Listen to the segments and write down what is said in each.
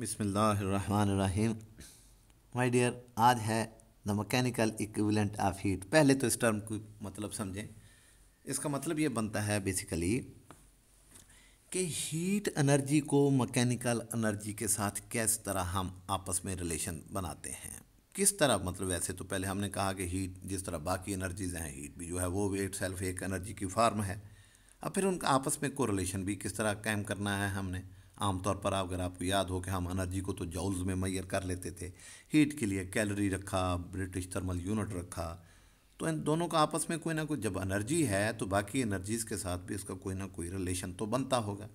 बिसमीम माई डियर आज है the mechanical equivalent of heat पहले तो इस टर्म को मतलब समझें इसका मतलब ये बनता है बेसिकली कि हीट एनर्जी को मकैनिकल एनर्जी के साथ किस तरह हम आपस में रिलेशन बनाते हैं किस तरह मतलब वैसे तो पहले हमने कहा कि हीट जिस तरह बाकी एनर्जीज़ हैं हीट भी जो है वो वेट सेल्फ एक एनर्जी की फार्म है अब फिर उनका आपस में को भी किस तरह कायम करना है हमने आमतौर पर अगर आपको याद हो कि हम एनर्जी को तो जॉल्स में मैयर कर लेते थे हीट के लिए कैलोरी रखा ब्रिटिश थर्मल यूनिट रखा तो इन दोनों का आपस में कोई ना कोई जब एनर्जी है तो बाकी एनर्जीज़ के साथ भी इसका कोई ना कोई रिलेशन तो बनता होगा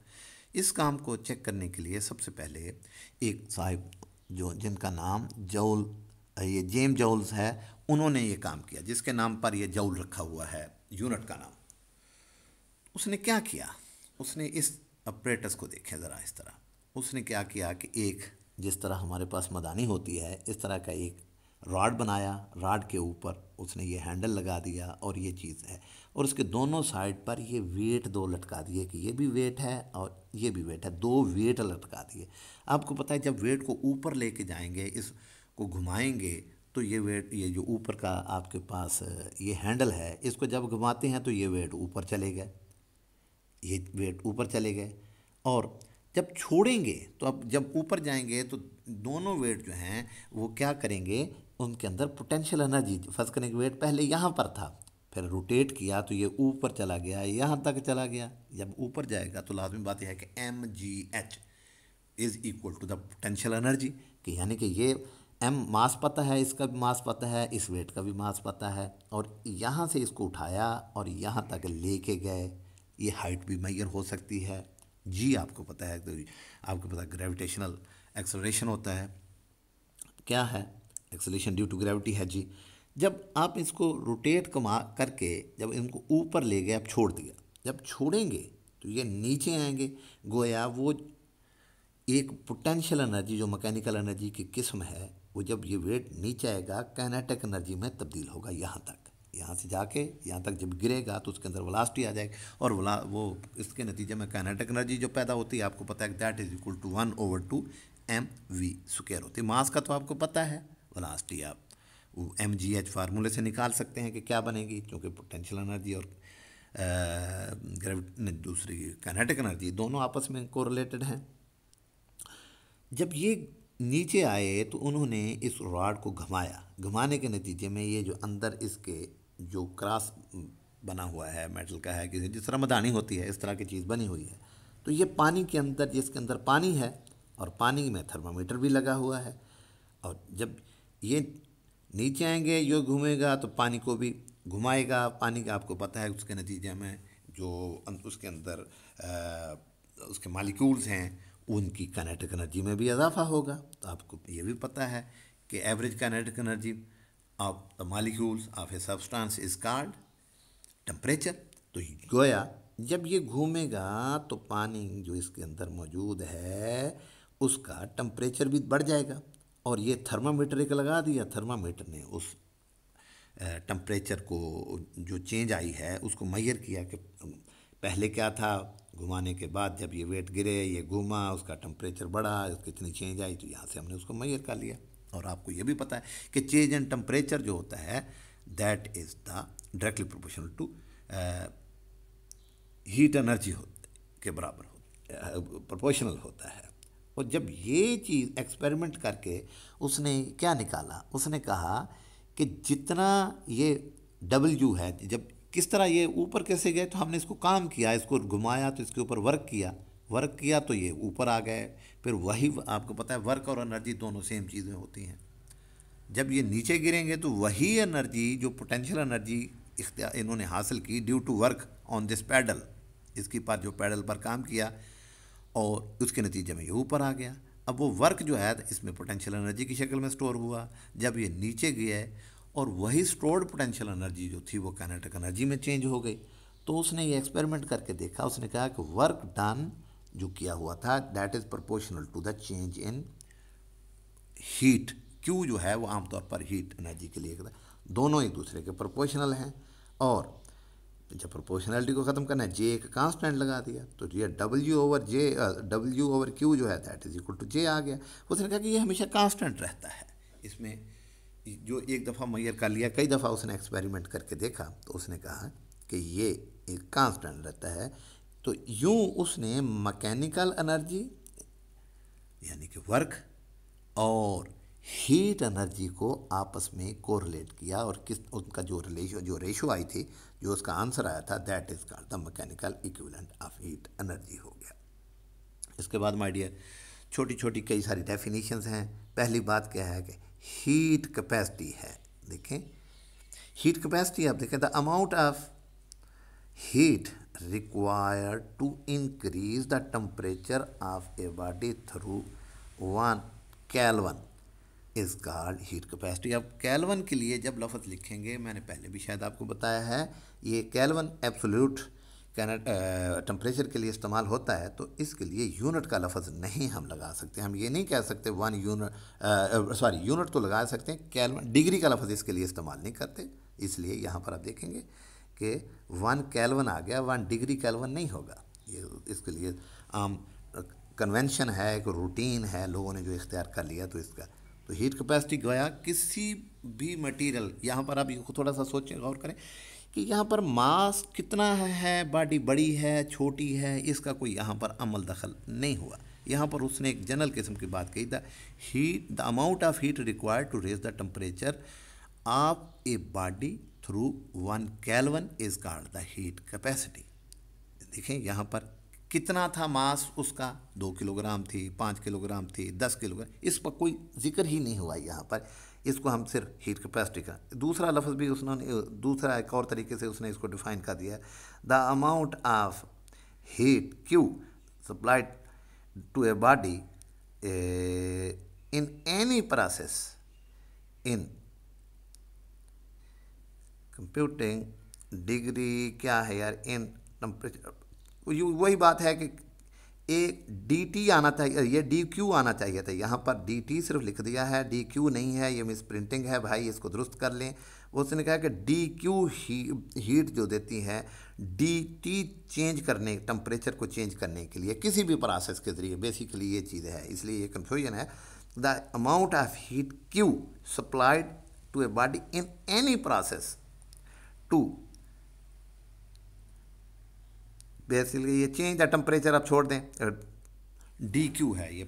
इस काम को चेक करने के लिए सबसे पहले एक साहिब जो जिनका नाम जौल ये जेम जौल्स है उन्होंने ये काम किया जिसके नाम पर यह जौल रखा हुआ है यूनिट का नाम उसने क्या किया उसने इस अप्रेटस को देखें ज़रा इस तरह उसने क्या किया कि एक जिस तरह हमारे पास मदानी होती है इस तरह का एक रॉड बनाया रॉड के ऊपर उसने ये हैंडल लगा दिया और ये चीज़ है और उसके दोनों साइड पर ये वेट दो लटका दिए कि ये भी वेट है और ये भी वेट है दो वेट लटका दिए आपको पता है जब वेट को ऊपर लेके जाएंगे इसको घुमाएंगे तो ये वेट ये जो ऊपर का आपके पास ये हैंडल है इसको जब घुमाते हैं तो ये वेट ऊपर चले गए ये वेट ऊपर चले गए और जब छोड़ेंगे तो अब जब ऊपर जाएंगे तो दोनों वेट जो हैं वो क्या करेंगे उनके अंदर पोटेंशियल एनर्जी फर्स्ट का वेट पहले यहाँ पर था फिर रोटेट किया तो ये ऊपर चला गया यहाँ तक चला गया जब ऊपर जाएगा तो लाजमी बात यह है कि M G H is equal to the potential energy कि यानी कि ये एम मास पता है इसका भी मास पता है इस वेट का भी मास पता है और यहाँ से इसको उठाया और यहाँ तक लेके गए ये हाइट भी मैयर हो सकती है जी आपको पता है तो आपको पता ग्रेविटेशनल एक्सलेशन होता है क्या है एक्सलेशन ड्यू टू ग्रेविटी है जी जब आप इसको रोटेट कमा करके जब इनको ऊपर ले गए आप छोड़ दिया जब छोड़ेंगे तो ये नीचे आएंगे गोया वो एक पोटेंशियल एनर्जी जो मैकेनिकल एनर्जी की किस्म है वो जब ये वेट नीचे आएगा कैनेटिक एनर्जी में तब्दील होगा यहाँ तक यहाँ से जाके यहाँ तक जब गिरेगा तो उसके अंदर वलास्टी आ जाएगी और वला वो इसके नतीजे में कैनेटिक एनर्जी जो पैदा होती है आपको पता है that is equal to one over two M V square होती है मास का तो आपको पता है वलास्टी आप वो एम जी एच फार्मूले से निकाल सकते हैं कि क्या बनेगी क्योंकि पोटेंशियल एनर्जी और ग्रेविटी दूसरी कैनेटिक एनर्जी दोनों आपस में कोरिलेटेड हैं जब ये नीचे आए तो उन्होंने इस रॉड को घुमाया घुमाने के नतीजे में ये जो अंदर इसके जो क्रास बना हुआ है मेटल का है किसी जिस तरह मदानी होती है इस तरह की चीज़ बनी हुई है तो ये पानी के अंदर जिसके अंदर पानी है और पानी में थर्मामीटर भी लगा हुआ है और जब ये नीचे आएंगे ये घूमेगा तो पानी को भी घुमाएगा पानी का आपको पता है उसके नतीजे में जो अं-, उसके अंदर आ, उसके मालिक्यूल्स हैं उनकी काइनेटिक एनर्जी में भी इजाफा होगा तो आपको ये भी पता है कि average kinetic energy of the molecules of a substance is called temperature. तो गोया जब ये घूमेगा तो पानी जो इसके अंदर मौजूद है उसका टम्परेचर भी बढ़ जाएगा और ये थर्मामीटर एक लगा दिया थर्मामीटर ने उस टम्परेचर को जो चेंज आई है उसको मैयर किया कि पहले क्या था घुमाने के बाद जब ये वेट गिरे ये घूमा उसका टम्परेचर बढ़ा कितनी चेंज आई तो यहाँ से हमने उसको मैयर कर लिया और आपको ये भी पता है कि चेंज इन टेम्परेचर जो होता है that is the directly proportional to heat energy हो के बराबर हो प्रोपोर्शनल uh, होता है और जब ये चीज़ एक्सपेरिमेंट करके उसने क्या निकाला उसने कहा कि जितना ये डब्ल्यू है जब किस तरह ये ऊपर कैसे गए तो हमने इसको काम किया इसको घुमाया तो इसके ऊपर वर्क किया वर्क किया तो ये ऊपर आ गए फिर वही आपको पता है वर्क और एनर्जी दोनों सेम चीज़ें होती हैं जब ये नीचे गिरेंगे तो वही एनर्जी जो पोटेंशियल एनर्जी इन्होंने हासिल की due to work on this paddle इसके पास जो पैडल पर काम किया और उसके नतीजे में ये ऊपर आ गया अब वो वर्क जो है इसमें पोटेंशियल एनर्जी की शक्ल में स्टोर हुआ जब ये नीचे गया और वही स्टोर्ड पोटेंशियल एनर्जी जो थी वो कैनेटिक एनर्जी में चेंज हो गई तो उसने ये एक्सपेरिमेंट करके देखा उसने कहा कि वर्क डन जो किया हुआ था that is proportional to the change in heat Q जो है वो आमतौर पर हीट एनर्जी के लिए दोनों एक दूसरे के प्रोपोर्शनल हैं और जब प्रोपोर्शनलिटी को ख़त्म करना है जे एक कांस्टेंट लगा दिया तो ये W over J W over Q जो है that is equal to J आ गया उसने कहा कि ये हमेशा कांस्टेंट रहता है इसमें जो एक दफ़ा मैयर कर लिया कई दफ़ा उसने एक्सपेरिमेंट करके देखा तो उसने कहा कि ये एक कांस्टेंट रहता है तो यूं उसने मैकेनिकल एनर्जी यानी कि वर्क और हीट एनर्जी को आपस में कोरिलेट किया और किस उनका जो रिलेशन जो रेशो आई थी जो उसका आंसर आया था that is called the mechanical equivalent of heat energy हो गया इसके बाद माय डियर छोटी छोटी कई सारी डेफिनेशंस हैं पहली बात क्या है कि हीट कैपेसिटी है देखें हीट कैपेसिटी आप देखें the amount of heat required to increase the temperature of a body through one kelvin is called heat capacity अब kelvin के लिए जब लफ्ज़ लिखेंगे मैंने पहले भी शायद आपको बताया है ये kelvin absolute टेम्परेचर के लिए इस्तेमाल होता है तो इसके लिए यूनिट का लफज नहीं हम लगा सकते हम ये नहीं कह सकते वन यूनिट सॉरी यूनिट तो लगा सकते हैं कैलवन डिग्री का लफज इसके लिए इस्तेमाल नहीं करते इसलिए यहाँ पर आप देखेंगे के वन कैलवन आ गया वन डिग्री कैलवन नहीं होगा ये इसके लिए आम um, कन्वेंशन है एक रूटीन है लोगों ने जो इख्तियार कर लिया तो इसका तो हीट कैपेसिटी गया किसी भी मटेरियल यहाँ पर आप थोड़ा सा सोचें गौर करें कि यहाँ पर मास कितना है बॉडी बड़ी है छोटी है इसका कोई यहाँ पर अमल दखल नहीं हुआ यहाँ पर उसने एक जनरल किस्म की बात कही था heat the amount of heat required to raise the temperature of a body through one kelvin is called the heat capacity देखें यहाँ पर कितना था मास उसका दो किलोग्राम थी पाँच किलोग्राम थी दस किलोग्राम इस पर कोई जिक्र ही नहीं हुआ यहाँ पर इसको हम सिर्फ हीट कैपेसिटी का दूसरा लफ्ज़ भी उसने दूसरा एक और तरीके से उसने इसको डिफाइन कर दिया the amount of heat Q supplied to a body in any process in computing degree क्या है यार इन टेम्परेचर वही बात है कि ए डी टी आना चाहिए ये डी क्यू आना चाहिए था यहाँ पर डी टी सिर्फ लिख दिया है डी क्यू नहीं है ये मिस प्रिंटिंग है भाई इसको दुरुस्त कर लें उसने कहा कि डी क्यू ही, हीट जो देती है डी टी चेंज करने टम्परेचर को चेंज करने के लिए किसी भी प्रोसेस के ज़रिए बेसिकली ये चीज़ है इसलिए ये कन्फ्यूजन है the amount of heat Q supplied to a body in any process to basically ये चेंज द टेम्परेचर आप छोड़ दें डी क्यू है ये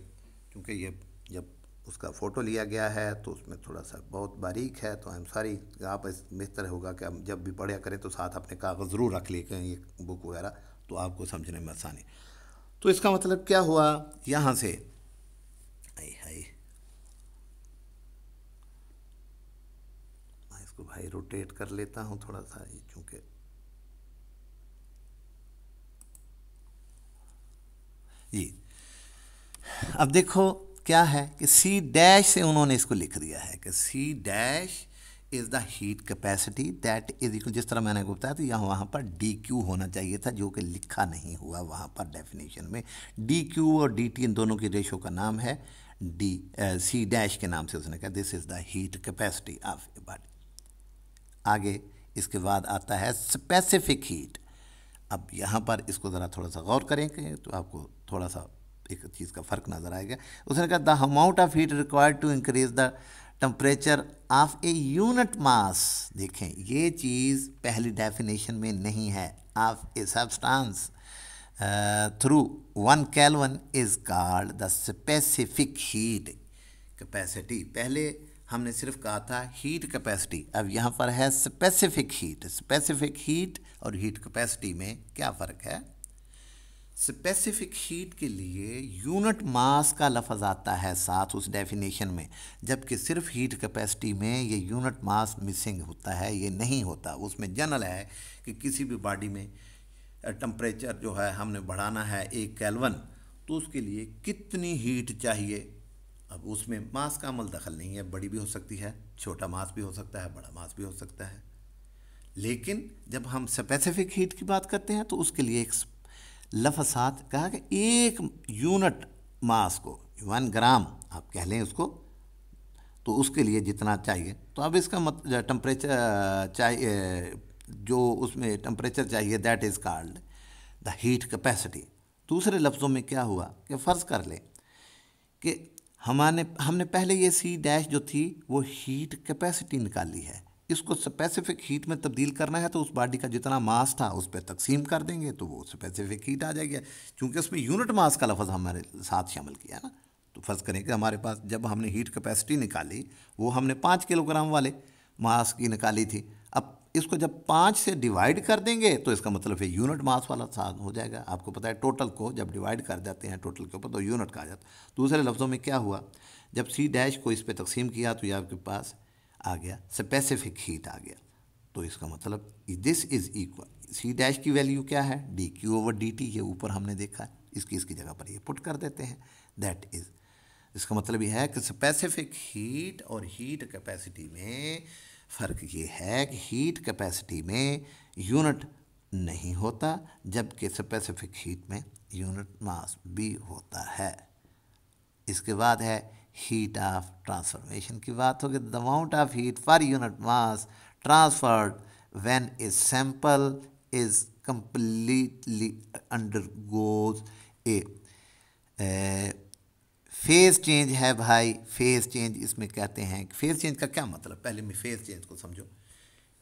क्योंकि ये जब उसका फ़ोटो लिया गया है तो उसमें थोड़ा सा बहुत बारीक है तो आई एम सॉरी आप इस बेहतर होगा कि हम जब भी पढ़िया करें तो साथ अपने कागज़ ज़रूर रख ले करें ये बुक वगैरह तो आपको समझने में आसानी तो इसका मतलब क्या हुआ यहाँ से आई हाई इसको भाई रोटेट कर लेता हूँ थोड़ा सा ये चूँकि जी अब देखो क्या है कि सी डैश से उन्होंने इसको लिख दिया है कि C dash is the heat capacity that is equal जिस तरह मैंने बताया था यहाँ वहाँ पर डी क्यू होना चाहिए था जो कि लिखा नहीं हुआ वहाँ पर डेफिनेशन में डी क्यू और डी टी इन दोनों की रेशो का नाम है डी सी डैश के नाम से उसने कहा this is the heat capacity of a body आगे इसके बाद आता है स्पेसिफिक हीट अब यहाँ पर इसको ज़रा थोड़ा सा गौर करेंगे तो आपको थोड़ा सा एक चीज़ का फ़र्क नज़र आएगा उसने कहा the amount of heat required to increase the temperature of a unit mass देखें ये चीज़ पहली डेफिनेशन में नहीं है of a substance through one kelvin is called the specific heat capacity पहले हमने सिर्फ कहा था हीट कैपेसिटी अब यहाँ पर है स्पेसिफिक हीट स्पेसिफिक हीट और हीट कैपेसिटी में क्या फ़र्क है स्पेसिफिक हीट के लिए यूनिट मास का लफज आता है साथ उस डेफिनेशन में जबकि सिर्फ हीट कैपेसिटी में ये यूनिट मास मिसिंग होता है ये नहीं होता उसमें जनरल है कि किसी भी बॉडी में टम्परेचर जो है हमने बढ़ाना है एक कैलवन तो उसके लिए कितनी हीट चाहिए अब उसमें मांस का अमल दखल नहीं है बड़ी भी हो सकती है छोटा मांस भी हो सकता है बड़ा मांस भी हो सकता है लेकिन जब हम स्पेसिफिक हीट की बात करते हैं तो उसके लिए एक लफसात कहा कि एक यूनिट मास को वन ग्राम आप कह लें उसको तो उसके लिए जितना चाहिए तो अब इसका मत टम्परेचर चाहिए जो उसमें टम्परेचर चाहिए that is called the heat capacity दूसरे लफ्ज़ों में क्या हुआ कि फ़र्ज़ कर लें कि हमारे हमने पहले ये सी डैश जो थी वो हीट कैपेसिटी निकाली है इसको स्पेसिफिक हीट में तब्दील करना है तो उस बॉडी का जितना मास था उस पर तकसीम कर देंगे तो वो स्पेसिफिक हीट आ जाएगी क्योंकि उसमें यूनिट मास का लफज हमारे साथ शामिल किया है ना तो फ़र्ज़ करें कि हमारे पास जब हमने हीट कैपेसिटी निकाली वो हमने पाँच किलोग्राम वाले मास की निकाली थी इसको जब पाँच से डिवाइड कर देंगे तो इसका मतलब है यूनिट मास वाला साग हो जाएगा आपको पता है टोटल को जब डिवाइड कर देते हैं टोटल के ऊपर तो यूनिट कहा जाता है दूसरे लफ्ज़ों में क्या हुआ जब सी डैश को इस पर तकसीम किया तो ये आपके पास आ गया स्पेसिफिक हीट आ गया तो इसका मतलब this is equal C dash की वैल्यू क्या है D Q over D T ये ऊपर हमने देखा इसकी इसकी जगह पर ये पुट कर देते हैं दैट इज़ इसका मतलब यह है कि स्पेसिफिक हीट और हीट कैपेसिटी में फ़र्क ये है कि हीट कैपेसिटी में यूनिट नहीं होता जबकि स्पेसिफिक हीट में यूनिट मास भी होता है इसके बाद है हीट ऑफ ट्रांसफॉर्मेशन की बात होगी the amount of heat per unit mass transferred when is sample is completely undergoes a phase change है भाई फेज़ चेंज इसमें कहते हैं फेज़ चेंज का क्या मतलब पहले मैं फेज़ चेंज को समझो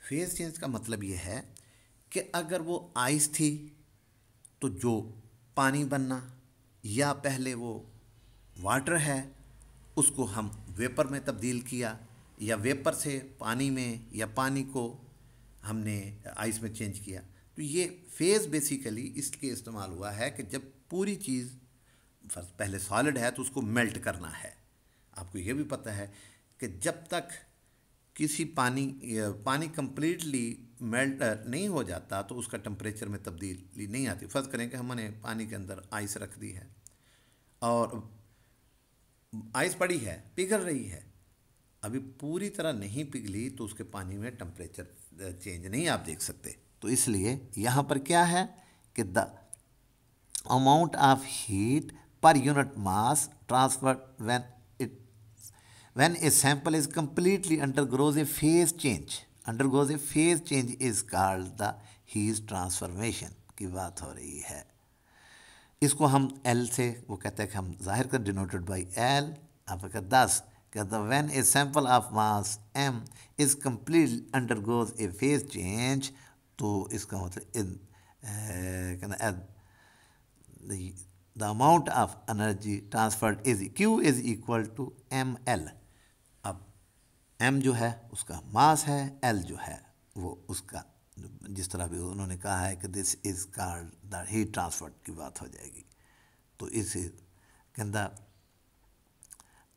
फेज़ चेंज का मतलब ये है कि अगर वो आइस थी तो जो पानी बनना या पहले वो वाटर है उसको हम वेपर में तब्दील किया या वेपर से पानी में या पानी को हमने आइस में चेंज किया तो ये फेज़ बेसिकली इसके इस्तेमाल हुआ है कि जब पूरी चीज़ फर्ज पहले सॉलिड है तो उसको मेल्ट करना है आपको ये भी पता है कि जब तक किसी पानी पानी कम्प्लीटली मेल्ट नहीं हो जाता तो उसका टम्परेचर में तब्दीली नहीं आती फर्ज करें कि हमने पानी के अंदर आइस रख दी है और आइस पड़ी है पिघल रही है अभी पूरी तरह नहीं पिघली तो उसके पानी में टम्परेचर चेंज नहीं आप देख सकते तो इसलिए यहाँ पर क्या है कि the amount of heat per unit mass transferred when it when a sample is completely undergoes a phase change undergoes a phase change is called the heat transformation की बात हो रही है इसको हम L से वो कहते हैं कि हम जाहिर कर डिनोटेड बाई एल आप कहते दस कहते when a sample of mass M is complete undergoes a phase change तो इसका मतलब इन कहना the amount of energy transferred is Q is equal to M L अब एम जो है उसका मास है एल जो है वो उसका जिस तरह भी उन्होंने कहा है कि this is called the heat transfer की बात हो जाएगी तो इस कहता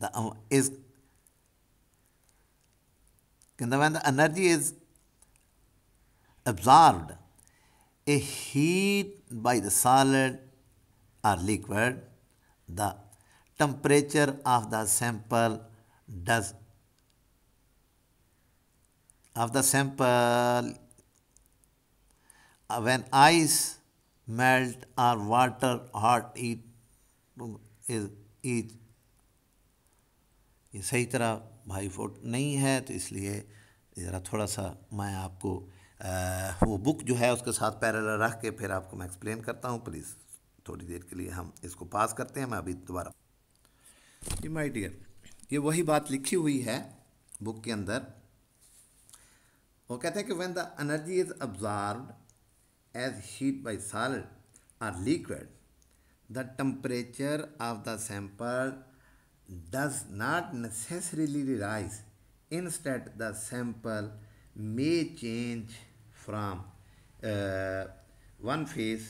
द इज कहता when the energy is absorb a heat by the solid or liquid, the temperature of the sample does of the sample uh, when ice melt or water hot it is it ये सही तरह भाई फोट नहीं है तो इसलिए ज़रा थोड़ा सा मैं आपको आ, वो बुक जो है उसके साथ पैरल रख के फिर आपको मैं एक्सप्लेन करता हूँ प्लीज़ थोड़ी देर के लिए हम इसको पास करते हैं मैं अभी दोबारा ये माय डियर ये वही बात लिखी हुई है बुक के अंदर वो कहते हैं कि when the energy is absorb as heat by solid or liquid the temperature of the sample does not necessarily rise in state the may may change uh, one phase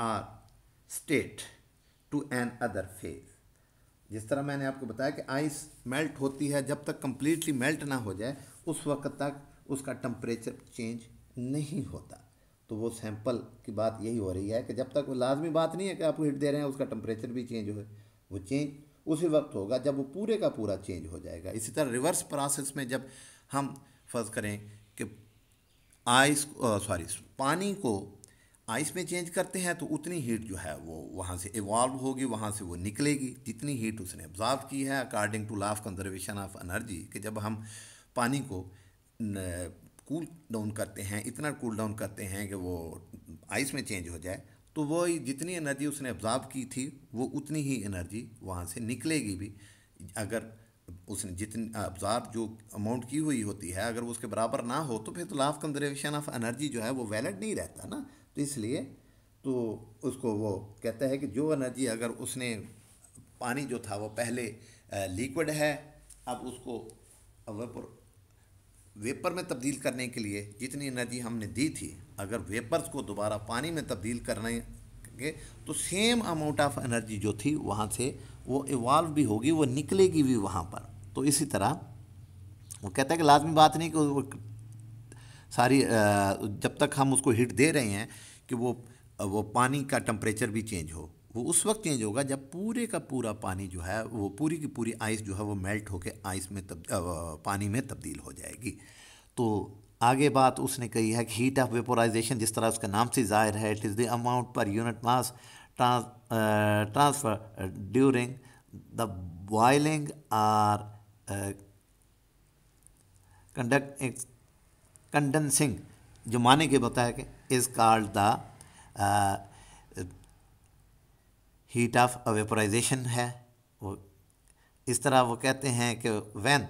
or state to another phase जिस तरह मैंने आपको बताया कि ice melt होती है जब तक कम्प्लीटली मेल्ट ना हो जाए उस वक्त तक उसका टम्परेचर चेंज नहीं होता तो वो सैंपल की बात यही हो रही है कि जब तक वो लाजमी बात नहीं है कि आपको हिट दे रहे हैं उसका टम्परेचर भी चेंज हो वो चेंज उसी वक्त होगा जब वो पूरे का पूरा चेंज हो जाएगा इसी तरह रिवर्स प्रोसेस में जब हम फर्ज करें कि आइस सॉरी पानी को आइस में चेंज करते हैं तो उतनी हीट जो है वो वहाँ से इवॉल्व होगी वहाँ से वो निकलेगी जितनी हीट उसने ऑब्जॉर्व की है according to law conservation of energy कि जब हम पानी को कूल डाउन करते हैं इतना कूल डाउन करते हैं कि वो आइस में चेंज हो जाए तो वो जितनी एनर्जी उसने ऑब्जॉर्व की थी वो उतनी ही एनर्जी वहाँ से निकलेगी भी अगर उसने जितनी ऑब्जॉर्व जो अमाउंट की हुई होती है अगर उसके बराबर ना हो तो फिर तो लाफ कंजर्वेशन ऑफ एनर्जी जो है वो वैलिड नहीं रहता ना तो इसलिए तो उसको वो कहता है कि जो एनर्जी अगर उसने पानी जो था वो पहले लिक्विड है अब उसको वेपर वेपर में तब्दील करने के लिए जितनी एनर्जी हमने दी थी अगर वेपर्स को दोबारा पानी में तब्दील करने के तो सेम अमाउंट ऑफ एनर्जी जो थी वहाँ से वो इवाल्व भी होगी वो निकलेगी भी वहाँ पर तो इसी तरह वो कहता है कि लाजमी बात नहीं कि सारी जब तक हम उसको हीट दे रहे हैं कि वो वो पानी का टम्परेचर भी चेंज हो वो उस वक्त चेंज होगा जब पूरे का पूरा पानी जो है वो पूरी की पूरी आइस जो है वो मेल्ट होकर आइस में तब पानी में तब्दील हो जाएगी तो आगे बात उसने कही है कि हीट ऑफ वेपोराइजेशन जिस तरह उसका नाम से जाहिर है it is the amount per unit mass transfer during the boiling or conduct condensing जो माने के बताया कि is called the heat of vaporization है वो इस तरह वो कहते हैं कि when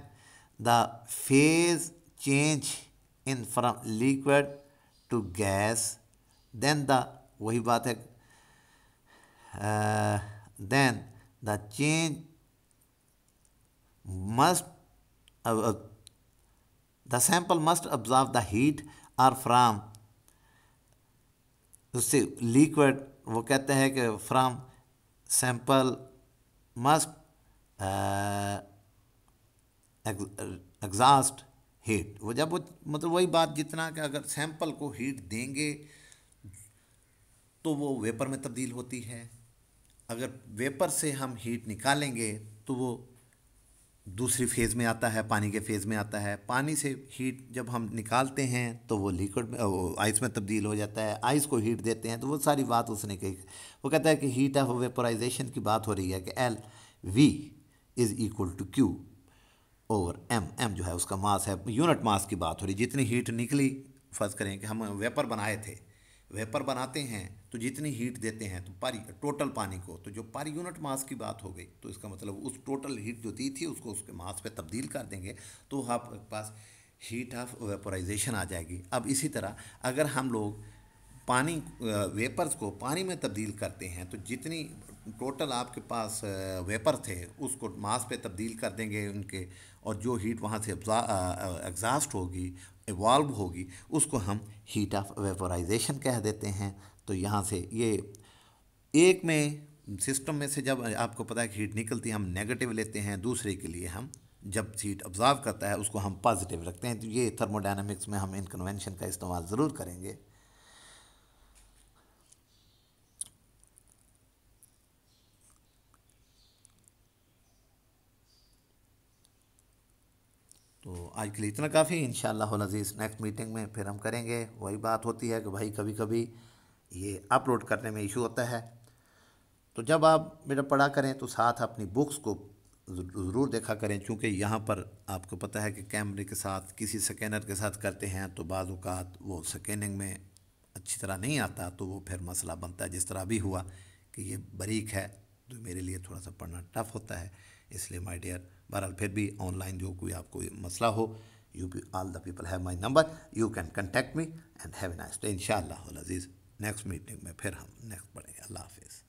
the phase change in from liquid to gas then the वही बात है then the change must The sample must absorb the heat or from उससे लिक्विड वो कहते हैं कि from sample must exhaust heat वो जब वो मतलब वही बात जितना कि अगर सैंपल को हीट देंगे तो वो वेपर में तब्दील होती है अगर वेपर से हम हीट निकालेंगे तो वो दूसरी फेज़ में आता है पानी के फेज़ में आता है पानी से हीट जब हम निकालते हैं तो वो लिक्विड में आइस में तब्दील हो जाता है आइस को हीट देते हैं तो वो सारी बात उसने कही वो कहता है कि हीट ऑफ वेपोराइजेशन की बात हो रही है कि L V is equal to Q over M M जो है उसका मास है यूनिट मास की बात हो रही जितनी हीट निकली फर्ज करें कि हम वेपर बनाए थे वेपर बनाते हैं तो जितनी हीट देते हैं तो पारी टोटल पानी को तो जो पर यूनिट मास की बात हो गई तो इसका मतलब उस टोटल हीट जो दी थी उसको उसके मास पे तब्दील कर देंगे तो आपके पास हीट ऑफ वेपोराइजेशन आ जाएगी अब इसी तरह अगर हम लोग पानी वेपर्स को पानी में तब्दील करते हैं तो जितनी टोटल आपके पास वेपर थे उसको मास पे तब्दील कर देंगे उनके और जो हीट वहाँ से एग्जास्ट होगी इवॉल्व होगी उसको हम हीट ऑफ वेपराइजेशन कह देते हैं तो यहाँ से ये एक में सिस्टम में से जब आपको पता है कि हीट निकलती है हम नेगेटिव लेते हैं दूसरे के लिए हम जब हीट ऑब्जर्व करता है उसको हम पॉजिटिव रखते हैं तो ये थर्मोडाइनमिक्स में हम इन कन्वेंशन का इस्तेमाल ज़रूर करेंगे तो आज के लिए इतना काफ़ी इन शज़ीज़ नेक्स्ट मीटिंग में फिर हम करेंगे वही बात होती है कि भाई कभी कभी ये अपलोड करने में इशू होता है तो जब आप मेरा पढ़ा करें तो साथ अपनी बुक्स को ज़रूर देखा करें क्योंकि यहाँ पर आपको पता है कि कैमरे के साथ किसी स्कैनर के साथ करते हैं तो बाज़ात वो स्कैनिंग में अच्छी तरह नहीं आता तो वो फिर मसला बनता है जिस तरह अभी हुआ कि ये बारीक है तो मेरे लिए थोड़ा सा पढ़ना टफ होता है इसलिए माई डियर बहरहाल फिर भी ऑनलाइन जो कोई आपको मसला हो you P all the people have my number you can contact me and have a nice इन शाह नेक्स्ट मीटिंग में फिर हम नेक्स्ट पढ़ेंगे अल्लाह हाफिज़